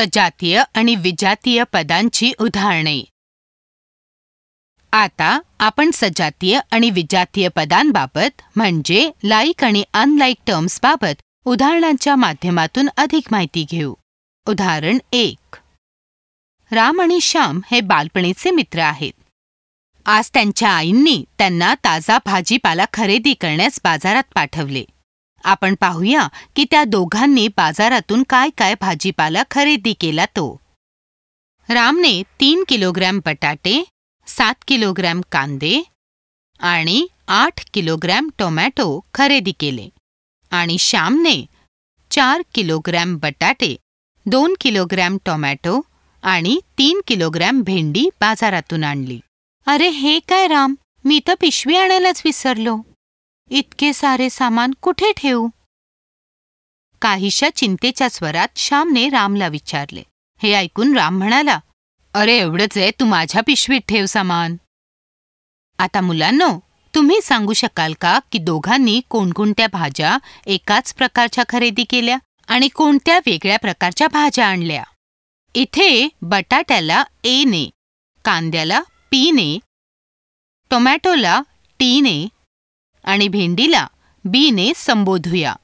सजातीय आणि विजातीय पदांची उदाहरणे आता आपण सजातीय आणि विजातीय पदांबाबत म्हणजे लाईक आणि अनलाईक टर्म्सबाबत उदाहरणांच्या माध्यमातून अधिक माहिती घेऊ उदाहरण एक राम आणि श्याम हे बालपणीचे मित्र आहेत आज त्यांच्या आईंनी त्यांना ताजा भाजीपाला खरेदी करण्यास बाजारात पाठवले आपण पाहूया की त्या दोघांनी बाजारातून काय काय भाजीपाला खरेदी केला तो रामने तीन किलोग्रॅम बटाटे सात किलोग्रॅम कांदे आणि आठ किलोग्रॅम टोमॅटो खरेदी केले आणि श्यामने चार किलोग्रॅम बटाटे दोन किलोग्रॅम टोमॅटो आणि तीन किलोग्रॅम भेंडी बाजारातून आणली अरे हे काय राम मी तर पिशवी आणायलाच विसरलो इतके सारे सामान कुठे ठेवू काहीशा चिंतेच्या स्वरात श्यामने रामला विचारले हे ऐकून राम म्हणाला अरे एवढंच आहे तू माझ्या पिशवीत ठेव सामान आता मुलांनो तुम्ही सांगू शकाल का की दोघांनी कोणकोणत्या भाज्या एकाच प्रकारच्या खरेदी केल्या आणि कोणत्या वेगळ्या प्रकारच्या भाज्या आणल्या इथे बटाट्याला ए ने कांद्याला पीने टोमॅटोला टी ने आणि भेंडीला बीने संबोधूया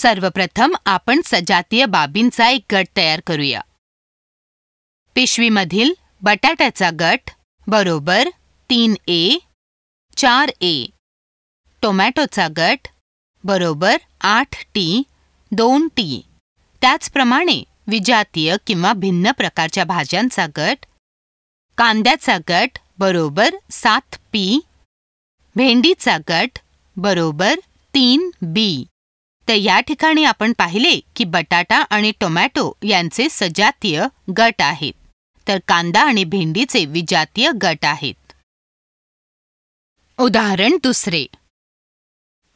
सर्वप्रथम आपण सजातीय बाबींचा एक गट तयार करूया पिशवीमधील बटाट्याचा गट बरोबर तीन ए चार ए टोमॅटोचा गट बरोबर आठ टी दोन टी त्याचप्रमाणे विजातीय किंवा भिन्न प्रकारच्या भाज्यांचा गट कांद्याचा गट बरोबर सात पी भेंडीचा गट बरोबर तीन बी तर या ठिकाणी आपण पाहिले की बटाटा आणि टोमॅटो यांचे सजातीय गट आहेत तर कांदा आणि भेंडीचे विजातीय गट आहेत उदाहरण दुसरे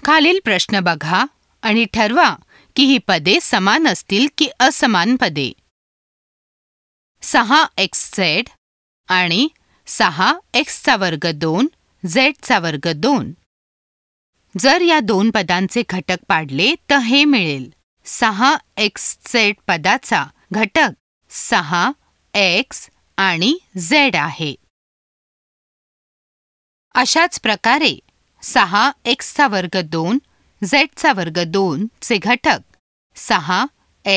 खालील प्रश्न बघा आणि ठरवा की ही पदे समान असतील की असमान पदे सहा एक्स झेड आणि सहा एक्सचा वर्ग दोन झेडचा वर्ग दोन जर या दोन पदांचे घटक पाडले तर हे मिळेल सहा एक्स झेड पदाचा घटक सहा एक्स आणि झेड आहे अशाच प्रकारे सहा एक्सचा वर्ग दोन झेडचा वर्ग दोन चे घटक सहा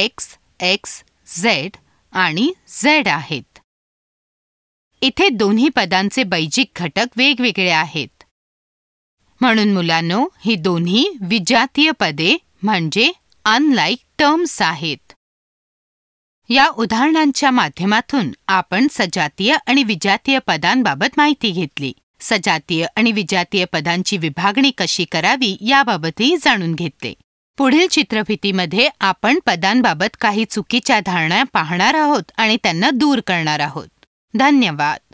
एक्स एक्स झेड आणि झेड आहेत इथे दोन्ही पदांचे बैजिक घटक वेगवेगळे आहेत म्हणून मुलांनो ही दोन्ही विजातीय पदे म्हणजे अनलाईक टर्म्स आहेत या उदाहरणांच्या माध्यमातून आपण सजातीय आणि विजातीय पदांबाबत माहिती घेतली सजातीय आणि विजातीय पदांची विभागणी कशी करावी याबाबतही जाणून घेतले पुढील चित्रफितीमध्ये आपण पदांबाबत काही चुकीच्या धारणा पाहणार आहोत आणि त्यांना दूर करणार आहोत धन्यवाद